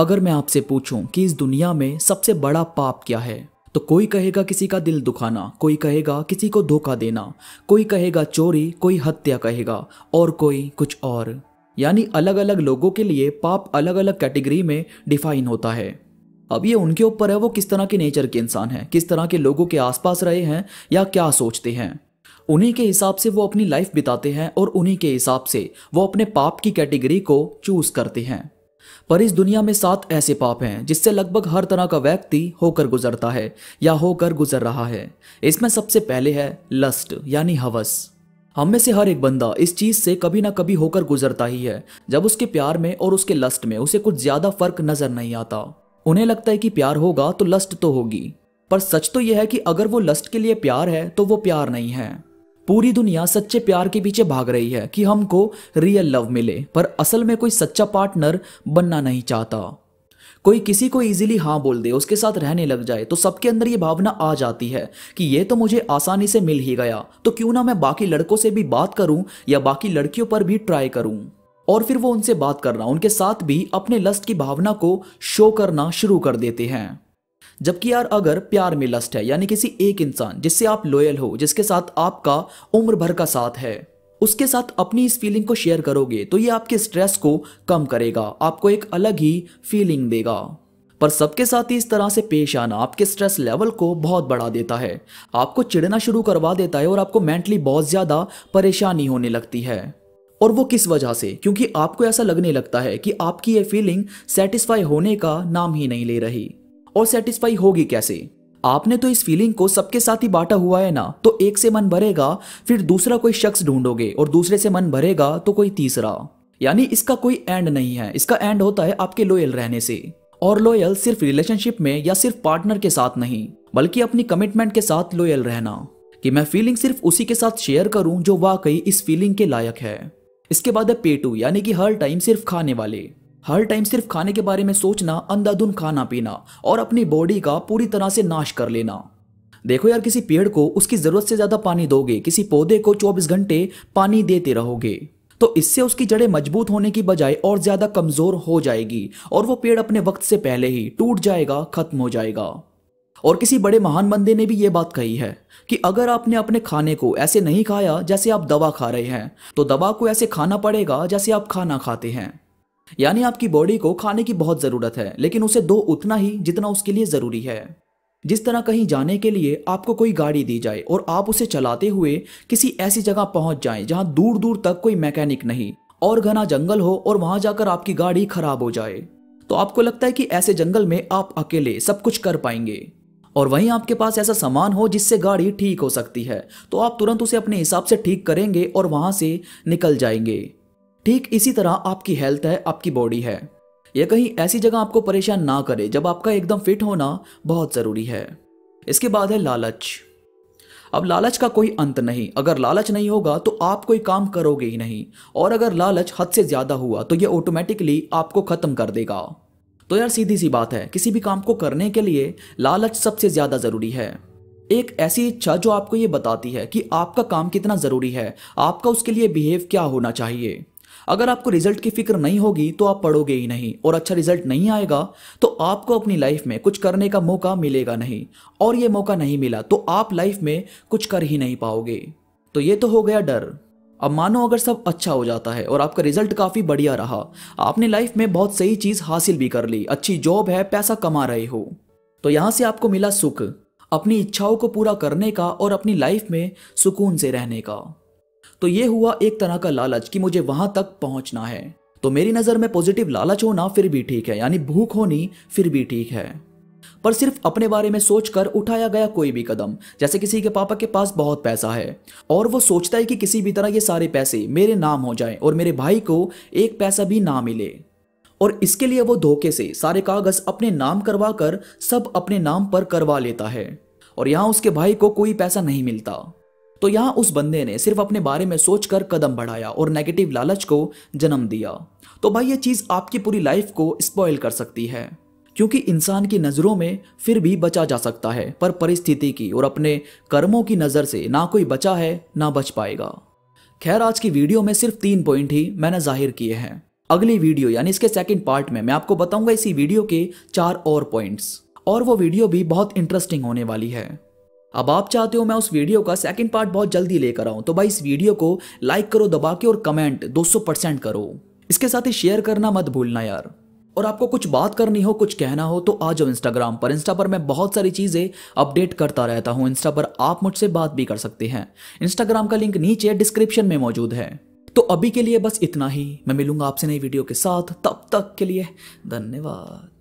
अगर मैं आपसे पूछूं कि इस दुनिया में सबसे बड़ा पाप क्या है तो कोई कहेगा किसी का दिल दुखाना कोई कहेगा किसी को धोखा देना कोई कहेगा चोरी कोई हत्या कहेगा और कोई कुछ और यानी अलग अलग लोगों के लिए पाप अलग अलग कैटेगरी में डिफाइन होता है अब ये उनके ऊपर है वो किस तरह के नेचर के इंसान हैं किस तरह के लोगों के आसपास रहे हैं या क्या सोचते हैं उन्हीं के हिसाब से वो अपनी लाइफ बिताते हैं और उन्हीं के हिसाब से वो अपने पाप की कैटेगरी को चूज करते हैं पर इस दुनिया में सात ऐसे पाप हैं जिससे लगभग हर तरह का व्यक्ति होकर गुजरता है या होकर गुजर रहा है इसमें सबसे पहले है लस्ट यानी हवस हम में से हर एक बंदा इस चीज से कभी ना कभी होकर गुजरता ही है जब उसके प्यार में और उसके लस्ट में उसे कुछ ज्यादा फर्क नजर नहीं आता उन्हें लगता है कि प्यार होगा तो लस्ट तो होगी पर सच तो यह है कि अगर वो लस्ट के लिए प्यार है तो वो प्यार नहीं है पूरी दुनिया सच्चे प्यार के पीछे भाग रही है कि हमको रियल लव मिले पर असल में कोई सच्चा पार्टनर बनना नहीं चाहता कोई किसी को इजीली हाँ बोल दे उसके साथ रहने लग जाए तो सबके अंदर ये भावना आ जाती है कि ये तो मुझे आसानी से मिल ही गया तो क्यों ना मैं बाकी लड़कों से भी बात करूं या बाकी लड़कियों पर भी ट्राई करूं और फिर वो उनसे बात करना उनके साथ भी अपने लस्ट की भावना को शो करना शुरू कर देते हैं जबकि यार अगर प्यार में लस्ट है यानी किसी एक इंसान जिससे आप लॉयल हो जिसके साथ आपका उम्र भर का साथ है उसके साथ अपनी इस फीलिंग को शेयर करोगे तो ये आपके स्ट्रेस को कम करेगा आपको एक अलग ही फीलिंग देगा पर सबके साथ ही इस तरह से पेश आना आपके स्ट्रेस लेवल को बहुत बढ़ा देता है आपको चिड़ना शुरू करवा देता है और आपको मेंटली बहुत ज़्यादा परेशानी होने लगती है और वो किस वजह से क्योंकि आपको ऐसा लगने लगता है कि आपकी ये फीलिंग सेटिस्फाई होने का नाम ही नहीं ले रही और सेटिस्फाई होगी कैसे आपने तो इस फीलिंग को सबके साथ ही बांटा हुआ है ना तो एक से मन भरेगा फिर दूसरा कोई शख्स ढूंढोगे और दूसरे से मन भरेगा तो कोई तीसरा यानी इसका कोई एंड नहीं है इसका एंड होता है आपके लोयल रहने से और लोयल सिर्फ रिलेशनशिप में या सिर्फ पार्टनर के साथ नहीं बल्कि अपनी कमिटमेंट के साथ लोयल रहना कि मैं फीलिंग सिर्फ उसी के साथ शेयर करूं जो वाकई इस फीलिंग के लायक है इसके बाद है पेटू यानी कि हर टाइम सिर्फ खाने वाले हर टाइम सिर्फ खाने के बारे में सोचना अंधाधुन खाना पीना और अपनी बॉडी का पूरी तरह से नाश कर लेना देखो यार किसी पेड़ को उसकी ज़रूरत से ज़्यादा पानी दोगे किसी पौधे को 24 घंटे पानी देते रहोगे तो इससे उसकी जड़ें मजबूत होने की बजाय और ज़्यादा कमज़ोर हो जाएगी और वो पेड़ अपने वक्त से पहले ही टूट जाएगा ख़त्म हो जाएगा और किसी बड़े महान बंदे ने भी ये बात कही है कि अगर आपने अपने खाने को ऐसे नहीं खाया जैसे आप दवा खा रहे हैं तो दवा को ऐसे खाना पड़ेगा जैसे आप खाना खाते हैं यानी आपकी बॉडी को खाने की बहुत ज़रूरत है लेकिन उसे दो उतना ही जितना उसके लिए ज़रूरी है जिस तरह कहीं जाने के लिए आपको कोई गाड़ी दी जाए और आप उसे चलाते हुए किसी ऐसी जगह पहुंच जाएं जहां दूर दूर तक कोई मैकेनिक नहीं और घना जंगल हो और वहां जाकर आपकी गाड़ी खराब हो जाए तो आपको लगता है कि ऐसे जंगल में आप अकेले सब कुछ कर पाएंगे और वहीं आपके पास ऐसा सामान हो जिससे गाड़ी ठीक हो सकती है तो आप तुरंत उसे अपने हिसाब से ठीक करेंगे और वहां से निकल जाएंगे ठीक इसी तरह आपकी हेल्थ है आपकी बॉडी है यह कहीं ऐसी जगह आपको परेशान ना करे जब आपका एकदम फिट होना बहुत ज़रूरी है इसके बाद है लालच अब लालच का कोई अंत नहीं अगर लालच नहीं होगा तो आप कोई काम करोगे ही नहीं और अगर लालच हद से ज़्यादा हुआ तो ये ऑटोमेटिकली आपको ख़त्म कर देगा तो यार सीधी सी बात है किसी भी काम को करने के लिए लालच सबसे ज़्यादा ज़रूरी है एक ऐसी इच्छा जो आपको ये बताती है कि आपका काम कितना ज़रूरी है आपका उसके लिए बिहेव क्या होना चाहिए अगर आपको रिजल्ट की फिक्र नहीं होगी तो आप पढ़ोगे ही नहीं और अच्छा रिजल्ट नहीं आएगा तो आपको अपनी लाइफ में कुछ करने का मौका मिलेगा नहीं और ये मौका नहीं मिला तो आप लाइफ में कुछ कर ही नहीं पाओगे तो ये तो हो गया डर अब मानो अगर सब अच्छा हो जाता है और आपका रिजल्ट काफ़ी बढ़िया रहा आपने लाइफ में बहुत सही चीज़ हासिल भी कर ली अच्छी जॉब है पैसा कमा रहे हो तो यहाँ से आपको मिला सुख अपनी इच्छाओं को पूरा करने का और अपनी लाइफ में सुकून से रहने का तो ये हुआ एक तरह का लालच कि मुझे वहां तक पहुंचना है तो मेरी नज़र में पॉजिटिव लालच होना फिर भी ठीक है यानी भूख होनी फिर भी ठीक है पर सिर्फ अपने बारे में सोचकर उठाया गया कोई भी कदम जैसे किसी के पापा के पास बहुत पैसा है और वो सोचता है कि किसी भी तरह ये सारे पैसे मेरे नाम हो जाएं और मेरे भाई को एक पैसा भी ना मिले और इसके लिए वो धोखे से सारे कागज अपने नाम करवा कर सब अपने नाम पर करवा लेता है और यहां उसके भाई को कोई पैसा नहीं मिलता तो यहां उस बंदे ने सिर्फ अपने बारे में सोचकर कदम बढ़ाया और नेगेटिव लालच को जन्म दिया तो भाई ये चीज़ आपकी पूरी लाइफ को स्पॉयल कर सकती है क्योंकि इंसान की नज़रों में फिर भी बचा जा सकता है पर परिस्थिति की और अपने कर्मों की नज़र से ना कोई बचा है ना बच पाएगा खैर आज की वीडियो में सिर्फ तीन पॉइंट ही मैंने जाहिर किए हैं अगली वीडियो यानी इसके सेकंड पार्ट में मैं आपको बताऊंगा इसी वीडियो के चार और पॉइंट्स और वो वीडियो भी बहुत इंटरेस्टिंग होने वाली है अब आप चाहते हो मैं उस वीडियो का सेकंड पार्ट बहुत जल्दी लेकर आऊं तो भाई इस वीडियो को लाइक करो दबा के और कमेंट 200 परसेंट करो इसके साथ ही शेयर करना मत भूलना यार और आपको कुछ बात करनी हो कुछ कहना हो तो आ जाओ इंस्टाग्राम पर इंस्टा पर मैं बहुत सारी चीज़ें अपडेट करता रहता हूँ इंस्टा पर आप मुझसे बात भी कर सकते हैं इंस्टाग्राम का लिंक नीचे डिस्क्रिप्शन में मौजूद है तो अभी के लिए बस इतना ही मैं मिलूंगा आपसे नई वीडियो के साथ तब तक के लिए धन्यवाद